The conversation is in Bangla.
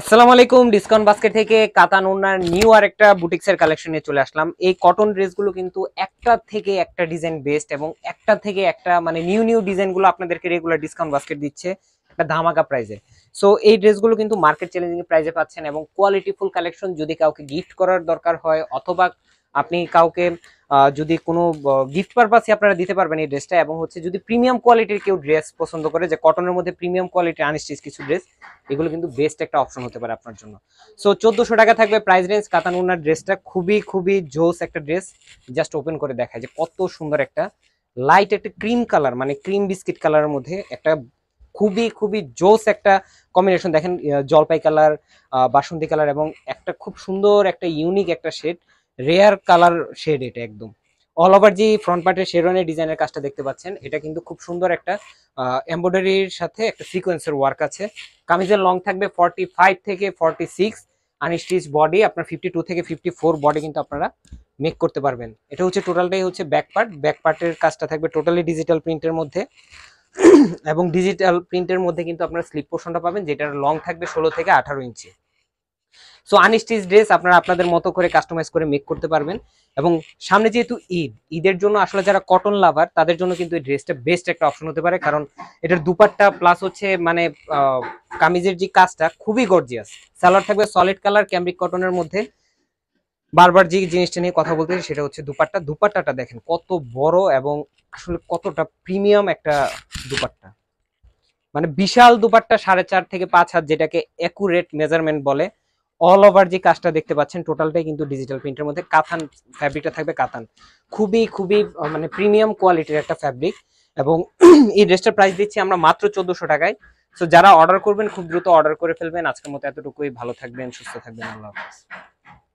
আসসালামু আলাইকুম ডিসকাউন্ট বাস্কেট থেকে কাতান ওনার নিউ আর একটা বুটিক্সের কালেকশনে চলে আসলাম এই কটন ড্রেসগুলো কিন্তু একটা থেকে একটা ডিজাইন বেস্ট এবং একটা থেকে একটা মানে নিউ নিউ ডিজাইনগুলো আপনাদেরকে রেগুলার ডিসকাউন্ট বাস্কেট দিচ্ছে একটা ধামাকা প্রাইজে সো এই ড্রেসগুলো কিন্তু মার্কেট চ্যালেঞ্জিং প্রাইজে পাচ্ছেন এবং কোয়ালিটিফুল কালেকশন যদি কাউকে গিফট করার দরকার হয় অথবা আপনি কাউকে যদি কোনো গিফট পারপাসে আপনারা দিতে পারবেন এই ড্রেসটা এবং হচ্ছে যদি প্রিমিয়াম কোয়ালিটির কেউ ড্রেস পছন্দ করে যে কটনের মধ্যে প্রিমিয়াম কোয়ালিটির আনস্টিচ কিছু ড্রেস এগুলো কিন্তু বেস্ট একটা অপশন হতে পারে আপনার জন্য সো চোদ্দোশো টাকা থাকবে প্রাইস রেঞ্জ কাতানুনার ড্রেসটা খুবই খুবই জোস একটা ড্রেস জাস্ট ওপেন করে দেখায় যে কত সুন্দর একটা লাইট একটা ক্রিম কালার মানে ক্রিম বিস্কিট কালারের মধ্যে একটা খুবই খুবই জোস একটা কম্বিনেশন দেখেন জলপাই কালার বাসন্তী কালার এবং একটা খুব সুন্দর একটা ইউনিক একটা শেড রেয়ার কালার শেড এটা একদম অল ওভার যে ফ্রন্ট পার্টের শেরনের ডিজাইনের কাজটা দেখতে পাচ্ছেন এটা কিন্তু খুব সুন্দর একটা এম্বয়ডারির সাথে একটা সিকোয়েন্সের ওয়ার্ক আছে কামিজের লং থাকবে ফর্টি ফাইভ থেকে ফর্টি সিক্স আনস্টিচ বডি আপনার ফিফটি টু থেকে ফিফটি ফোর বডি কিন্তু আপনারা মেক করতে পারবেন এটা হচ্ছে টোটালটাই হচ্ছে ব্যাক পার্ট ব্যাক পার্টের কাজটা থাকবে টোটালি ডিজিটাল প্রিন্টের মধ্যে এবং ডিজিটাল প্রিন্টের মধ্যে কিন্তু আপনারা স্লিপ পোর্শনটা পাবেন যেটার লং থাকবে ষোলো থেকে আঠারো ইঞ্চি সো আনস্টিচ ড্রেস আপনারা আপনাদের মতো করে কাস্টমাইজ করে মেক করতে পারবেন এবং সামনে যেহেতু ঈদ ঈদের জন্য আসলে যারা কটন লাভার তাদের জন্য কিন্তু এই ড্রেসটা বেস্ট একটা অপশন হতে পারে কারণ এটার দুপাট্টা প্লাস হচ্ছে মানে কামিজের যে কাজটা খুবই গর্জিয়াস স্যালার থাকবে সলিড কালার ক্যামব্রিক কটনের মধ্যে বারবার যে জিনিসটা নিয়ে কথা বলতে সেটা হচ্ছে দুপাট্টা দুপাট্টাটা দেখেন কত বড় এবং আসলে কতটা প্রিমিয়াম একটা দুপাট্টা মানে বিশাল দুপাট্টা সাড়ে চার থেকে পাঁচ হাত যেটাকে অ্যাকুরেট মেজারমেন্ট বলে অল ওভার যে কাজটা দেখতে পাচ্ছেন টোটালটাই কিন্তু ডিজিটাল প্রিন্টের মধ্যে কাতান ফ্যাব্রিকটা থাকবে কাতান খুবই খুবই মানে প্রিমিয়াম কোয়ালিটির একটা ফ্যাব্রিক এবং এই ড্রেসটার প্রাইস দিচ্ছি আমরা মাত্র চোদ্দোশো টাকায় সো যারা অর্ডার করবেন খুব দ্রুত অর্ডার করে ফেলবেন আজকের মতো এতটুকুই ভালো থাকবেন সুস্থ থাকবেন আল্লাহ হাফিজ